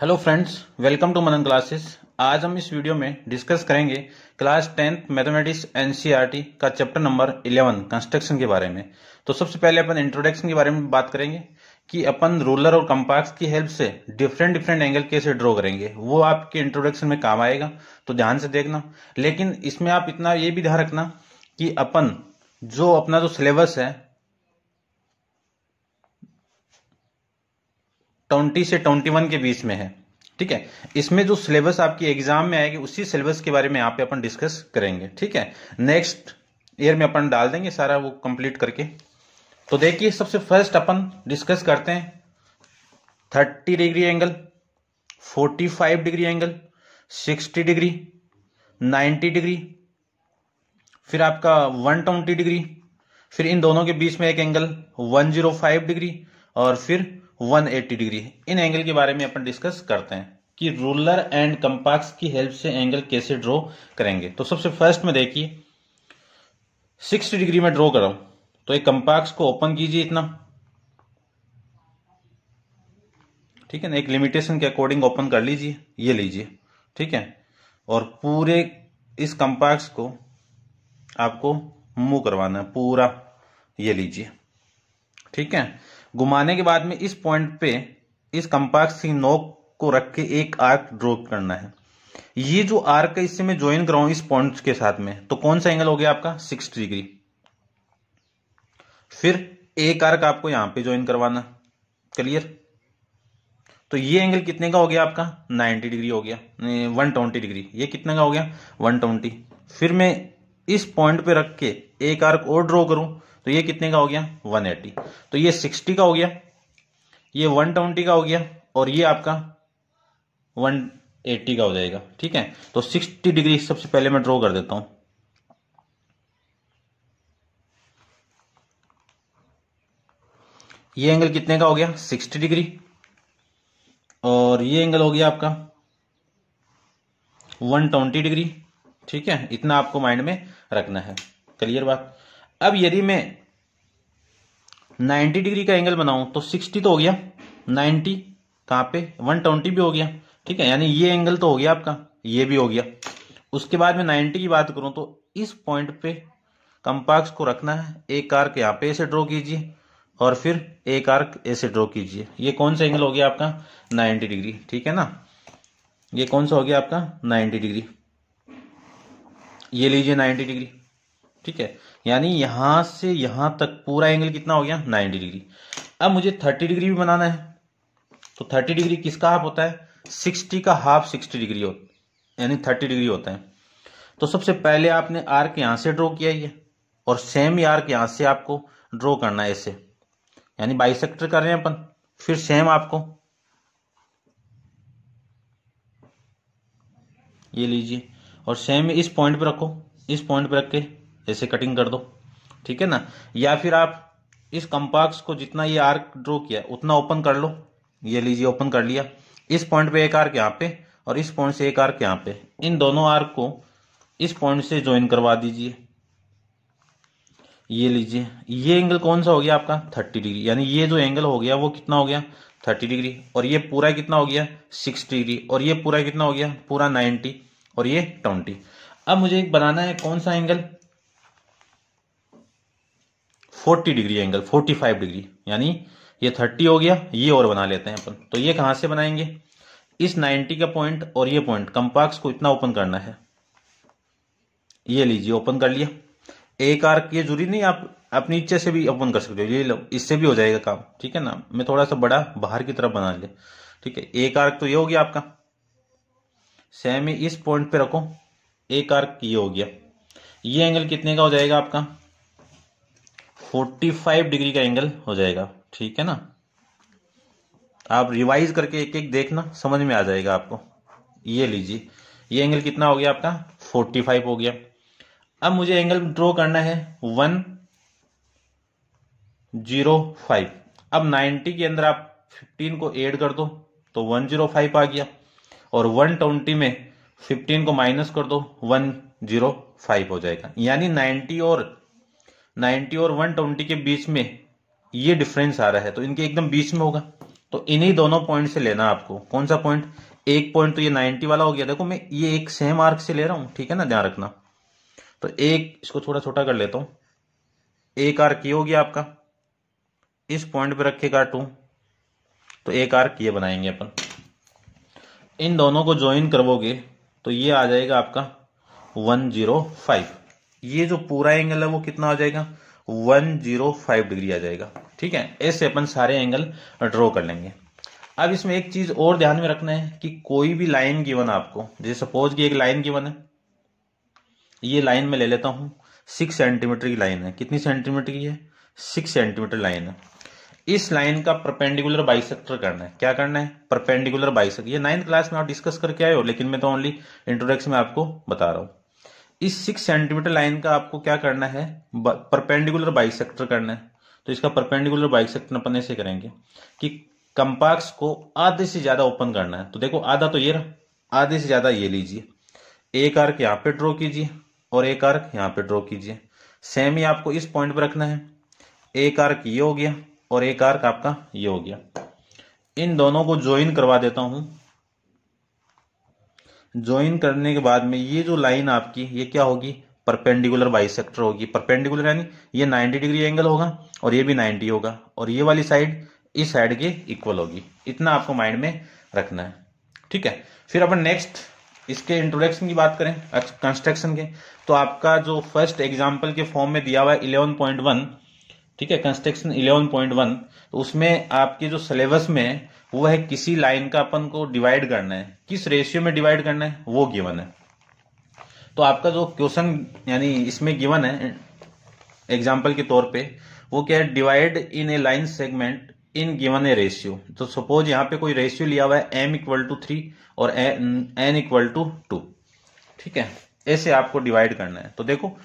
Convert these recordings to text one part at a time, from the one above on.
hello friends welcome to Manan classes आज हम इस वीडियो में डिस्कस करेंगे क्लास टेंथ मैथमेटिक्स एनसीईआरटी का चैप्टर नंबर 11 कंस्ट्रक्शन के बारे में तो सबसे पहले अपन इंट्रोडक्शन के बारे में बात करेंगे कि अपन रूलर और कंपास की हेल्प से डिफरेंट डिफरेंट एंगल कैसे ड्रॉ करेंगे वो आपके इंट्रोडक्शन में काम आएगा तो ध्यान से देखना लेकिन इसमें आप इतना ये भी ध्यान रखना कि अपन जो अपना जो सिलेबस है ट्वेंटी से ट्वेंटी वन के बीच में है ठीक है इसमें जो सिलेबस आपकी एग्जाम में आएगी उसी सिलेबस के बारे में यहाँ पे अपन डिस्कस करेंगे ठीक है नेक्स्ट ईयर में अपन डाल देंगे सारा वो कंप्लीट करके तो देखिए सबसे फर्स्ट अपन डिस्कस करते हैं thirty degree angle forty five degree angle sixty degree ninety degree फिर आपका वन ट्वेंटी डिग्री फिर इन दोनों के बीच में एक angle one zero five degree और फिर 180 डिग्री है इन एंगल के बारे में अपन डिस्कस करते हैं कि रूलर एंड कंपास की हेल्प से एंगल कैसे ड्रॉ करेंगे तो सबसे फर्स्ट में देखिए 60 डिग्री में ड्रॉ कराऊ तो एक कंपास को ओपन कीजिए इतना ठीक है ना एक लिमिटेशन के अकॉर्डिंग ओपन कर लीजिए ये लीजिए ठीक है और पूरे इस कंपास को आपको मूव करवाना है पूरा ये लीजिए ठीक है घुमाने के बाद में इस पॉइंट पे इस कंपास की नोक को रख के एक आर्क ड्रॉ करना है ये जो आर्क है इससे मैं ज्वाइन कराऊ इस पॉइंट के साथ में तो कौन सा एंगल हो गया आपका सिक्स डिग्री फिर एक आर्क आपको यहां पे ज्वाइन करवाना क्लियर तो ये एंगल कितने का हो गया आपका 90 डिग्री हो गया वन ट्वेंटी डिग्री ये कितने का हो गया 120 फिर मैं इस पॉइंट पे रख के एक आर्क और ड्रॉ करूं तो ये कितने का हो गया 180 तो ये 60 का हो गया ये 120 का हो गया और ये आपका 180 का हो जाएगा ठीक है तो 60 डिग्री सबसे पहले मैं ड्रॉ कर देता हूं ये एंगल कितने का हो गया 60 डिग्री और ये एंगल हो गया आपका 120 डिग्री ठीक है इतना आपको माइंड में रखना है क्लियर बात अब यदि मैं 90 डिग्री का एंगल बनाऊं तो 60 तो हो गया 90 कहाँ पे 120 भी हो गया ठीक है यानी ये एंगल तो हो गया आपका ये भी हो गया उसके बाद में 90 की बात करूं तो इस पॉइंट पे कंपाक्स को रखना है एक आर्क यहाँ पे ऐसे ड्रॉ कीजिए और फिर एक आर्क ऐसे ड्रॉ कीजिए ये कौन सा एंगल हो गया आपका नाइन्टी डिग्री ठीक है ना ये कौन सा हो गया आपका नाइन्टी डिग्री ये लीजिए नाइन्टी डिग्री ठीक है यानी यहाँ से यहाँ तक पूरा एंगल कितना हो गया नाइन्टी डिग्री अब मुझे थर्टी डिग्री भी बनाना है तो थर्टी डिग्री किसका हाफ होता है सिक्सटी का हाफ सिक्सटी डिग्री हो यानी थर्टी डिग्री होता है तो सबसे पहले आपने आर्क यहाँ से ड्रॉ किया ये और सेम ही आर्क यहाँ से आपको ड्रॉ करना है ऐसे यानी बाइसेक्टर कर रहे हैं अपन फिर सेम आपको ये लीजिए और सेम इस पॉइंट पर रखो इस पॉइंट पर रख के ऐसे कटिंग कर दो ठीक है ना या फिर आप इस कंपास को जितना ये आर्क ड्रॉ किया उतना ओपन कर लो ये लीजिए ओपन कर लिया इस पॉइंट पे एक आर्क यहाँ पे और इस पॉइंट से एक आर्क यहाँ पे इन दोनों आर्क को इस पॉइंट से ज्वाइन करवा दीजिए ये लीजिए ये एंगल कौन सा हो गया आपका थर्टी डिग्री यानी ये जो एंगल हो गया वो कितना हो गया थर्टी डिग्री और ये पूरा कितना हो गया सिक्स डिग्री और ये पूरा कितना हो गया पूरा नाइन्टी और ये ट्वेंटी अब मुझे एक बनाना है कौन सा angle forty degree angle forty five degree यानी ये थर्टी हो गया ये और बना लेते हैं अपन तो ये कहां से बनाएंगे इस नाइन्टी का पॉइंट और ये पॉइंट कंपाक्स को इतना ओपन करना है ये लीजिए ओपन कर लिया एक आर्क ये जरूरी नहीं आप अपनी इच्छा से भी ओपन कर सकते हो ये लो इससे भी हो जाएगा काम ठीक है ना मैं थोड़ा सा बड़ा बाहर की तरफ बना लिया ठीक है एक आर्क तो ये हो गया आपका सेमी इस पॉइंट पे रखो एक आर्क ये हो गया ये एंगल कितने का हो जाएगा आपका 45 डिग्री का एंगल हो जाएगा ठीक है ना आप रिवाइज करके एक एक देखना समझ में आ जाएगा आपको ये लीजिए ये एंगल कितना हो गया आपका 45 हो गया अब मुझे एंगल ड्रॉ करना है वन जीरो फाइव अब 90 के अंदर आप 15 को ऐड कर दो तो 105 आ गया और 120 में 15 को माइनस कर दो 105 हो जाएगा यानी 90 और 90 और 120 के बीच में ये डिफरेंस आ रहा है तो इनके एकदम बीच में होगा तो इन्हीं दोनों पॉइंट से लेना आपको कौन सा पॉइंट एक पॉइंट तो ये 90 वाला हो गया देखो मैं ये एक सेम आर्क से ले रहा हूं ठीक है ना ध्यान रखना तो एक इसको थोड़ा छोटा कर लेता हूं एक आर्क ये हो गया आपका इस पॉइंट पे रखेगा टू तो एक आर्क ये बनाएंगे अपन इन दोनों को ज्वाइन करवोगे तो ये आ जाएगा आपका वन जीरो फाइव ये जो पूरा एंगल है वो कितना आ जाएगा 105 डिग्री आ जाएगा ठीक है ऐसे अपन सारे एंगल ड्रॉ कर लेंगे अब इसमें एक चीज और ध्यान में रखना है कि कोई भी लाइन गिवन आपको जैसे सपोज की एक लाइन गिवन है ये लाइन में ले लेता हूं सिक्स सेंटीमीटर की लाइन है कितनी सेंटीमीटर की है सिक्स सेंटीमीटर लाइन है इस लाइन का परपेंडिकुलर बाइसेक्टर करना है क्या करना है परपेंडिकुलर बाइसेक्टर ये नाइन्थ क्लास में आप डिस्कस करके आए हो लेकिन मैं तो ओनली इंट्रोडक्शन में आपको बता रहा हूं इस सिक्स सेंटीमीटर लाइन का आपको क्या करना है परपेंडिकुलर बाइसेक्टर करना है तो इसका परपेंडिकुलर बाइसेक्टर अपन ऐसे करेंगे कि कंपास को आधे से ज़्यादा ओपन करना है तो देखो आधा तो ये रहा आधे से ज़्यादा ये लीजिए एक आर्क यहाँ पे ड्रॉ कीजिए और एक आर्क यहाँ पे ड्रॉ कीजिए सेम ही आपको इस पॉइंट पर रखना है एक आर्क ये हो गया और एक आर्क आपका ये हो गया इन दोनों को ज्वाइन करवा देता हूं ज्वाइन करने के बाद में ये जो लाइन आपकी ये क्या होगी परपेंडिकुलर बाइसेक्टर होगी परपेंडिकुलर यानी ये 90 डिग्री एंगल होगा और ये भी 90 होगा और ये वाली साइड इस साइड के इक्वल होगी इतना आपको माइंड में रखना है ठीक है फिर अपन नेक्स्ट इसके इंट्रोडक्शन की बात करें कंस्ट्रक्शन अच्छा, के तो आपका जो फर्स्ट एग्जाम्पल के फॉर्म में दिया हुआ है इलेवन पॉइंट वन ठीक है कंस्ट्रक्शन इलेवन पॉइंट वन तो उसमें आपके जो सिलेबस में वो है किसी लाइन का अपन को डिवाइड करना है किस रेशियो में डिवाइड करना है वो गिवन है तो आपका जो क्वेश्चन यानी इसमें गिवन है एग्जाम्पल के तौर पे वो क्या है divide in a line segment in given a ratio तो सपोज यहां पे कोई रेशियो लिया हुआ है एम इक्वल टू थ्री और एन इक्वल टू टू ठीक है ऐसे आपको डिवाइड करना है तो देखो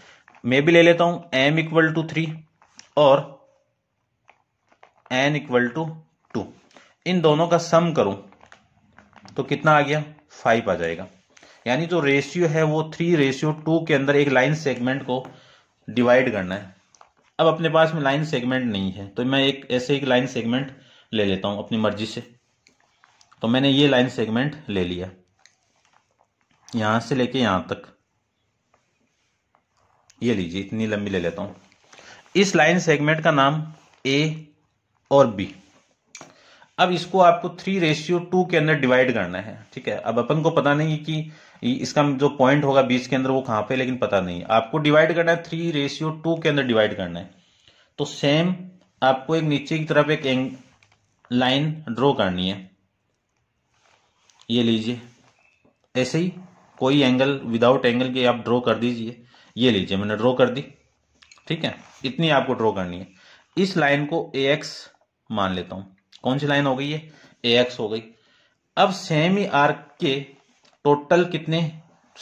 मैं भी ले लेता हूं एम इक्वल टू थ्री और एन इक्वल टू टू इन दोनों का सम करूं तो कितना आ गया फाइव आ जाएगा यानी जो रेशियो है वो थ्री रेशियो टू के अंदर एक लाइन सेगमेंट को डिवाइड करना है अब अपने पास में लाइन सेगमेंट नहीं है तो मैं एक ऐसे एक लाइन सेगमेंट ले लेता हूं अपनी मर्जी से तो मैंने ये लाइन सेगमेंट ले लिया यहां से लेके यहां तक ये लीजिए इतनी लंबी ले लेता हूं इस लाइन सेगमेंट का नाम ए और बी अब इसको आपको थ्री रेशियो टू के अंदर डिवाइड करना है ठीक है अब अपन को पता नहीं है कि इसका जो पॉइंट होगा बीच के अंदर वो कहां पे लेकिन पता नहीं आपको डिवाइड करना है थ्री रेशियो टू के अंदर डिवाइड करना है तो सेम आपको एक नीचे की तरफ एक लाइन ड्रॉ करनी है ये लीजिए ऐसे ही कोई एंगल विदाउट एंगल के आप ड्रॉ कर दीजिए ये लीजिए मैंने ड्रॉ कर दी ठीक है इतनी आपको ड्रॉ करनी है इस लाइन को ए एक्स मान लेता हूं कौन सी लाइन हो गई है ए एक्स हो गई अब सेम ही आर्क के टोटल कितने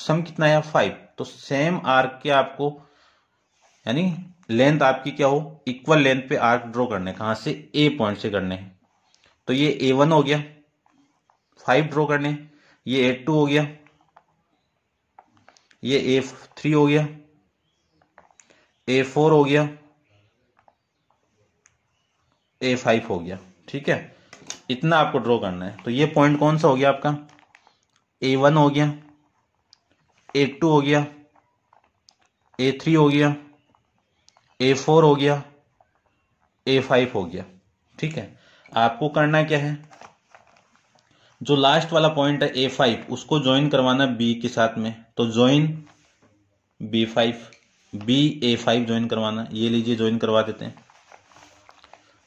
सम कितना है फाइव तो सेम आर्क के आपको यानी लेंथ आपकी क्या हो इक्वल लेंथ पे आर्क ड्रॉ करने कहां से ए पॉइंट से करने हैं तो ये ए वन हो गया फाइव ड्रॉ करने ये ए टू हो गया ये ए थ्री हो गया ए फोर हो गया ए फाइव हो गया ठीक है इतना आपको ड्रॉ करना है तो ये पॉइंट कौन सा हो गया आपका ए वन हो गया ए टू हो गया ए थ्री हो गया ए फोर हो गया ए फाइव हो गया ठीक है आपको करना क्या है जो लास्ट वाला पॉइंट है ए फाइव उसको ज्वाइन करवाना बी के साथ में तो join B five B A five join करवाना ये लीजिए ज्वाइन करवा देते हैं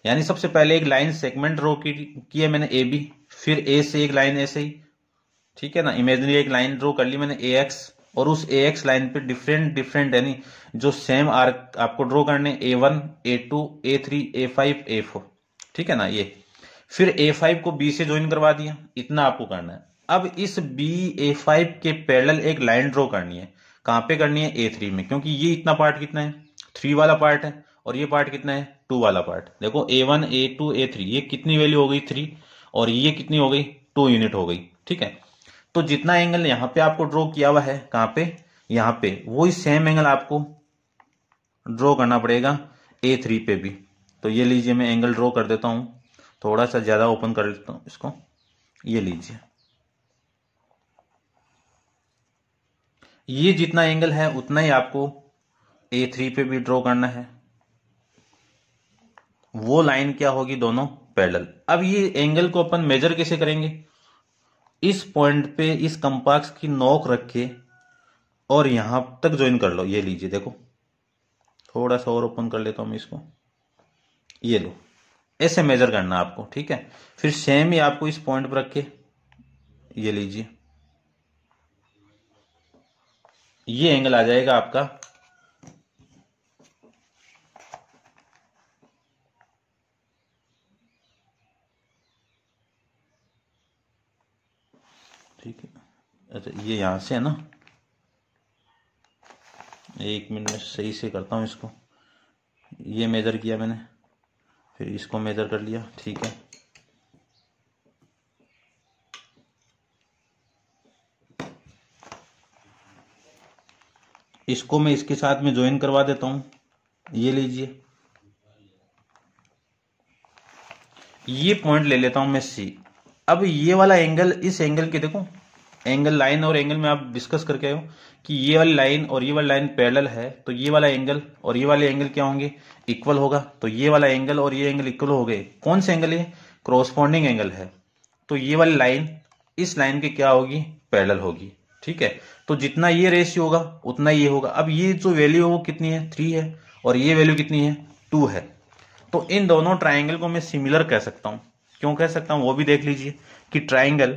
यानी सबसे पहले एक लाइन सेगमेंट ड्रॉ की की है मैंने ए बी फिर ए से एक लाइन ऐसे ही ठीक है ना इमेजिनरी एक लाइन ड्रॉ कर ली मैंने ए एक्स और उस ए एक्स लाइन पे डिफरेंट डिफरेंट यानी जो सेम आर्क आपको ड्रॉ करने A one A two A three A five A four ठीक है ना ये फिर ए फाइव को बी से ज्वाइन करवा दिया इतना आपको करना है अब इस बी ए फाइव के पैरेलल एक लाइन ड्रॉ करनी है कहाँ पे करनी है ए थ्री में क्योंकि ये इतना पार्ट कितना है थ्री वाला पार्ट है और ये पार्ट कितना है टू वाला पार्ट देखो A one A two A three ये कितनी वैल्यू हो गई थ्री और ये कितनी हो गई टू यूनिट हो गई ठीक है तो जितना एंगल यहां पे आपको ड्रॉ किया हुआ है कहां पे यहां पे वही सेम एंगल आपको ड्रॉ करना पड़ेगा ए थ्री पे भी तो ये लीजिए मैं एंगल ड्रॉ कर देता हूं थोड़ा सा ज़्यादा ओपन कर लेता हूं इसको ये लीजिए ये जितना एंगल है उतना ही आपको ए थ्री पे भी ड्रॉ करना है वो लाइन क्या होगी दोनों पैडल अब ये एंगल को अपन मेजर कैसे करेंगे इस पॉइंट पे इस कंपास की नोक रख के और यहां तक ज्वाइन कर लो ये लीजिए देखो थोड़ा सा और ओपन कर लेता हूं इसको ये लो ऐसे मेजर करना आपको ठीक है फिर सेम ही आपको इस पॉइंट पर रख के ये लीजिए ये एंगल आ जाएगा आपका ठीक है अच्छा ये यहाँ से है ना एक मिनट में सही से करता हूँ इसको ये मेज़र किया मैंने फिर इसको मेज़र कर लिया ठीक है इसको मैं इसके साथ में ज्वाइन करवा देता हूँ ये लीजिए ये पॉइंट ले लेता हूँ मैं सी अब ये वाला एंगल इस एंगल के देखो एंगल लाइन और एंगल में आप डिस्कस करके आयो कि ये वाली लाइन और ये वाली लाइन पैरेलल है तो ये वाला एंगल और ये वाले एंगल क्या होंगे इक्वल होगा तो ये वाला एंगल और ये एंगल इक्वल हो गए कौन से एंगल है क्रोस्पॉन्डिंग एंगल है तो ये वाली लाइन इस लाइन के क्या होगी पैरेलल होगी ठीक है तो जितना ये रेशियो होगा उतना ये होगा अब ये जो वैल्यू है वो कितनी है थ्री है और ये वैल्यू कितनी है टू है तो इन दोनों ट्राइंगल को मैं सिमिलर कह सकता हूं क्यों कह सकता हूं वो भी देख लीजिए कि ट्राइंगल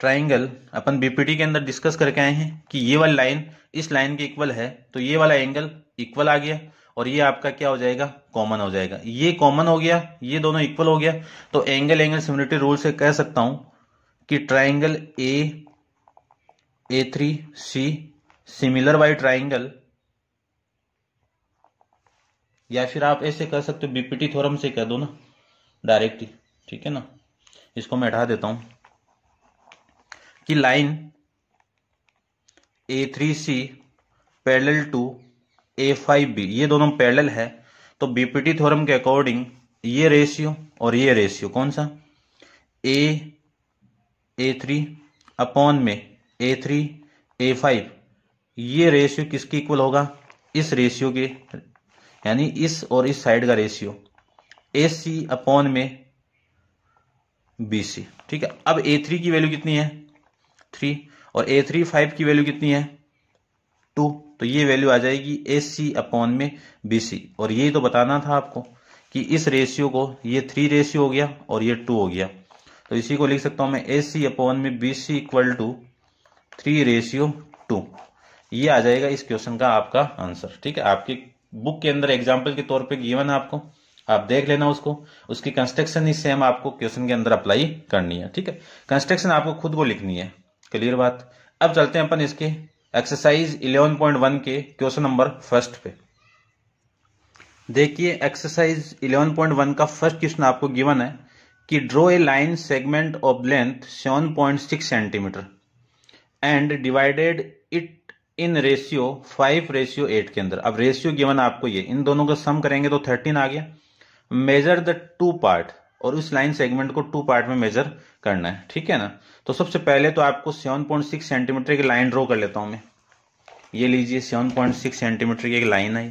ट्राइंगल अपन बीपीटी के अंदर डिस्कस करके आए हैं कि ये वाली लाइन इस लाइन के इक्वल है तो ये वाला एंगल इक्वल आ गया और ये आपका क्या हो जाएगा कॉमन हो जाएगा ये कॉमन हो गया ये दोनों इक्वल हो गया तो एंगल एंगल सिमिलिटी रूल से कह सकता हूं कि triangle A A three C similar by triangle या फिर आप ऐसे कह सकते हो बीपीटी थोरम से कह दो ना डायरेक्ट ही ठीक है ना इसको मैं हटा देता हूं कि line A three C parallel to A five B ये दोनों पैरल है तो बीपीटी थ्योरम के अकॉर्डिंग ये रेशियो और ये रेशियो कौन सा ए ए थ्री अपॉन में ए थ्री ए फाइव ये रेशियो किसके इक्वल होगा इस रेशियो के यानी इस और इस साइड का रेशियो ए सी अपॉन में बी सी ठीक है अब ए थ्री की वैल्यू कितनी है थ्री और ए थ्री फाइव की वैल्यू कितनी है टू तो ये वैल्यू आ जाएगी ए सी अपॉन में बी और ये तो बताना था आपको कि इस रेशियो को ये थ्री रेशियो हो गया और ये टू हो गया तो इसी को लिख सकता हूं मैं ए सी अपॉन में B C equal to three ratio two ये आ जाएगा इस क्वेश्चन का आपका आंसर ठीक है आपके बुक के अंदर एग्जाम्पल के तौर पर गिवन है आपको आप देख लेना उसको उसकी कंस्ट्रक्शन ही सेम आपको क्वेश्चन के अंदर अप्लाई करनी है ठीक है कंस्ट्रक्शन आपको खुद को लिखनी है क्लियर बात अब चलते हैं अपन इसके एक्सरसाइज 11.1 के क्वेश्चन नंबर फर्स्ट पे देखिए एक्सरसाइज 11.1 का फर्स्ट क्वेश्चन आपको गिवन है कि draw a line segment of length 7.6 centimetre and divided it in ratio five ratio eight के अंदर अब रेशियो गिवन आपको ये इन दोनों का सम करेंगे तो थर्टीन आ गया मेजर द टू पार्ट और उस लाइन सेगमेंट को टू पार्ट में मेजर करना है ठीक है ना तो सबसे पहले तो आपको सेवन पॉइंट सिक्स सेंटीमीटर की लाइन ड्रॉ कर लेता हूं मैं ये लीजिए सेवन पॉइंट सिक्स सेंटीमीटर की एक लाइन है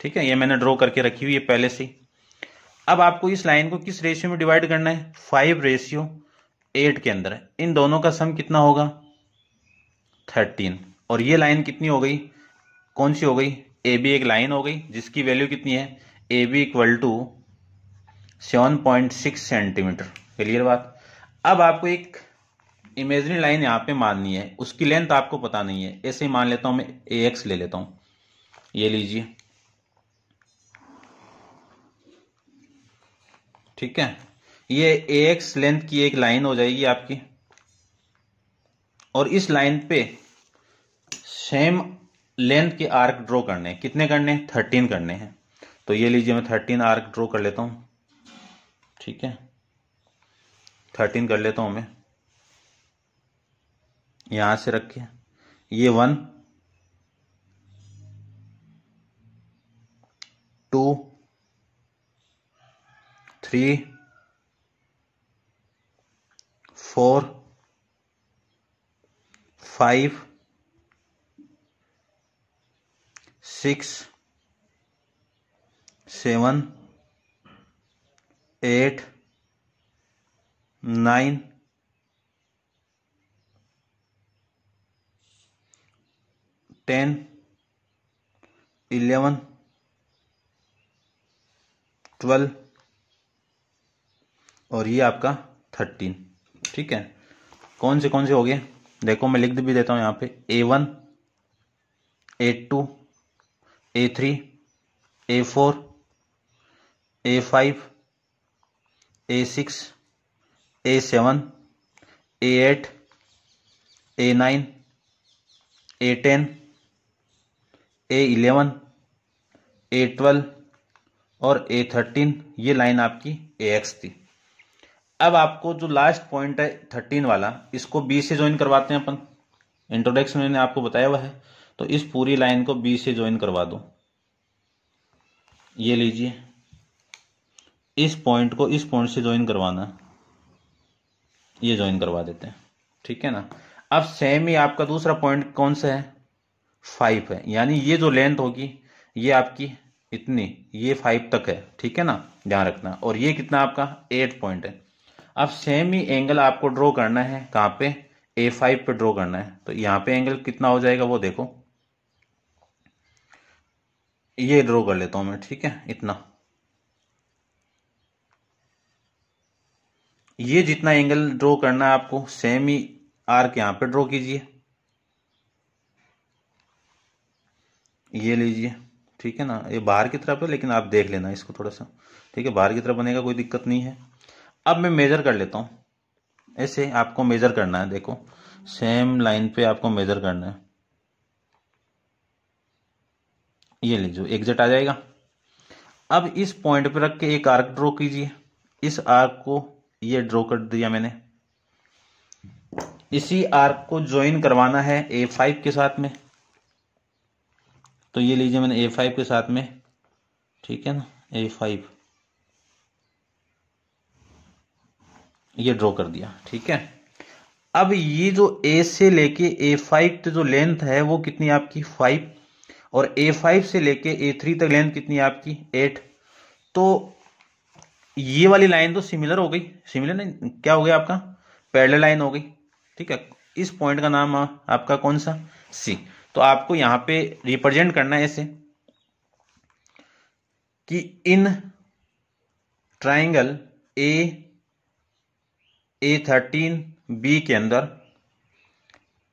ठीक है ये मैंने ड्रॉ करके रखी हुई है पहले से अब आपको इस लाइन को किस रेशियो में डिवाइड करना है फाइव रेशियो एट के अंदर इन दोनों का सम कितना होगा थर्टीन और ये लाइन कितनी हो गई कौन सी हो गई ए बी एक लाइन हो गई जिसकी वैल्यू कितनी है A B equal to seven point six centimetre clear बात अब आपको एक इमेजनरी लाइन यहाँ पे माननी है उसकी लेंथ आपको पता नहीं है ऐसे ही मान लेता हूँ मैं ए एक्स ले लेता हूँ ये लीजिए ठीक है ये ए एक्स लेंथ की एक लाइन हो जाएगी आपकी और इस लाइन पे सेम लेंथ के आर्क ड्रॉ करने हैं कितने करने हैं थर्टीन करने हैं तो ये लीजिए मैं थर्टीन आर्क ड्रॉ कर लेता हूँ ठीक है थर्टीन कर लेता हूँ मैं यहाँ से रखे ये one two three four five six seven eight nine ten eleven twelve और ये आपका थर्टीन ठीक है कौन से कौन से हो गए देखो मैं लिख भी देता हूँ यहाँ पे A one A two A three A four A five A six A seven A eight A nine A ten A eleven A twelve और ए थर्टीन ये लाइन आपकी ए एक्स थी अब आपको जो लास्ट पॉइंट है थर्टीन वाला इसको बी से ज्वाइन करवाते हैं अपन इंट्रोडक्शन मैंने आपको बताया हुआ है तो इस पूरी लाइन को बी से ज्वाइन करवा दो ये लीजिए इस पॉइंट को इस पॉइंट से ज्वाइन करवाना ये ज्वाइन करवा देते हैं ठीक है ना अब सेम ही आपका दूसरा पॉइंट कौन सा है फाइव है यानी ये जो लेंथ होगी ये आपकी इतनी ये फाइव तक है ठीक है ना ध्यान रखना और ये कितना आपका एट पॉइंट है अब सेम ही एंगल आपको ड्रॉ करना है कहां पे ए फाइव पे ड्रॉ करना है तो यहां पे एंगल कितना हो जाएगा वो देखो ये ड्रॉ कर लेता हूं मैं ठीक है इतना ये जितना एंगल ड्रॉ करना है आपको सेम ही आर्क यहां पे ड्रॉ कीजिए ये लीजिए ठीक है ना ये बाहर की तरफ है लेकिन आप देख लेना इसको थोड़ा सा ठीक है बाहर की तरफ बनेगा कोई दिक्कत नहीं है अब मैं मेजर कर लेता हूं ऐसे आपको मेजर करना है देखो सेम लाइन पे आपको मेजर करना है ये लीजिए एग्जिट आ जाएगा अब इस पॉइंट पे रख के एक आर्क ड्रॉ कीजिए इस आर्क को ये ड्रॉ कर दिया मैंने इसी आर्क को ज्वाइन करवाना है ए फाइव के साथ में तो ये लीजिए मैंने ए फाइव के साथ में ठीक है ना ए फाइव ये ड्रॉ कर दिया ठीक है अब ये जो ए से लेके ए फाइव की जो लेंथ है वो कितनी आपकी फाइव और ए फाइव से लेके ए थ्री तक लेंथ कितनी आपकी एट तो ये वाली लाइन तो सिमिलर हो गई सिमिलर नहीं क्या हो गया आपका पैरल लाइन हो गई ठीक है इस पॉइंट का नाम आपका कौन सा सी तो आपको यहां पे रिप्रेजेंट करना है ऐसे कि in triangle A A thirteen B के अंदर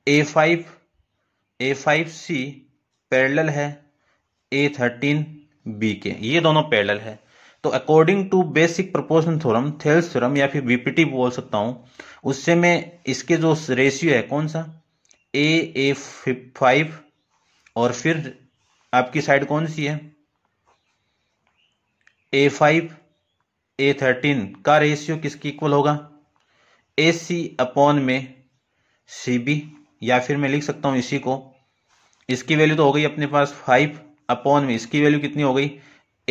A five A five C parallel है ए थर्टीन बी के ये दोनों पैरल है तो according to basic proportion theorem Thales theorem या फिर वीपीटी बोल सकता हूँ उससे मैं इसके जो रेशियो है कौन सा ए ए फाइव और फिर आपकी साइड कौन सी है ए फाइव ए थर्टीन का रेशियो किसकी इक्वल होगा ए सी अपॉन में सी बी या फिर मैं लिख सकता हूँ इसी को इसकी वैल्यू तो हो गई अपने पास फाइव अपॉन में इसकी वैल्यू कितनी हो गई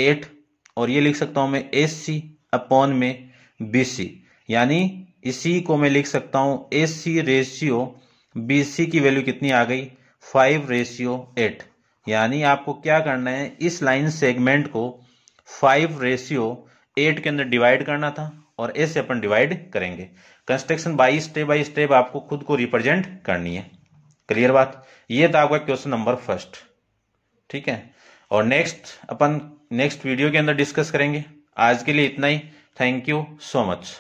एट और ये लिख सकता हूं मैं ए सी अपॉन में बी सी यानी इसी को मैं लिख सकता हूं ए सी रेशियो बी सी की वैल्यू कितनी आ गई फाइव रेशियो एट यानी आपको क्या करना है इस लाइन सेगमेंट को फाइव रेशियो एट के अंदर डिवाइड करना था और ए से अपन डिवाइड करेंगे construction by step by step आपको खुद को रिप्रेजेंट करनी है क्लियर बात ये था आपका क्वेश्चन नंबर फर्स्ट ठीक है और नेक्स्ट अपन नेक्स्ट वीडियो के अंदर डिस्कस करेंगे आज के लिए इतना ही थैंक यू सो मच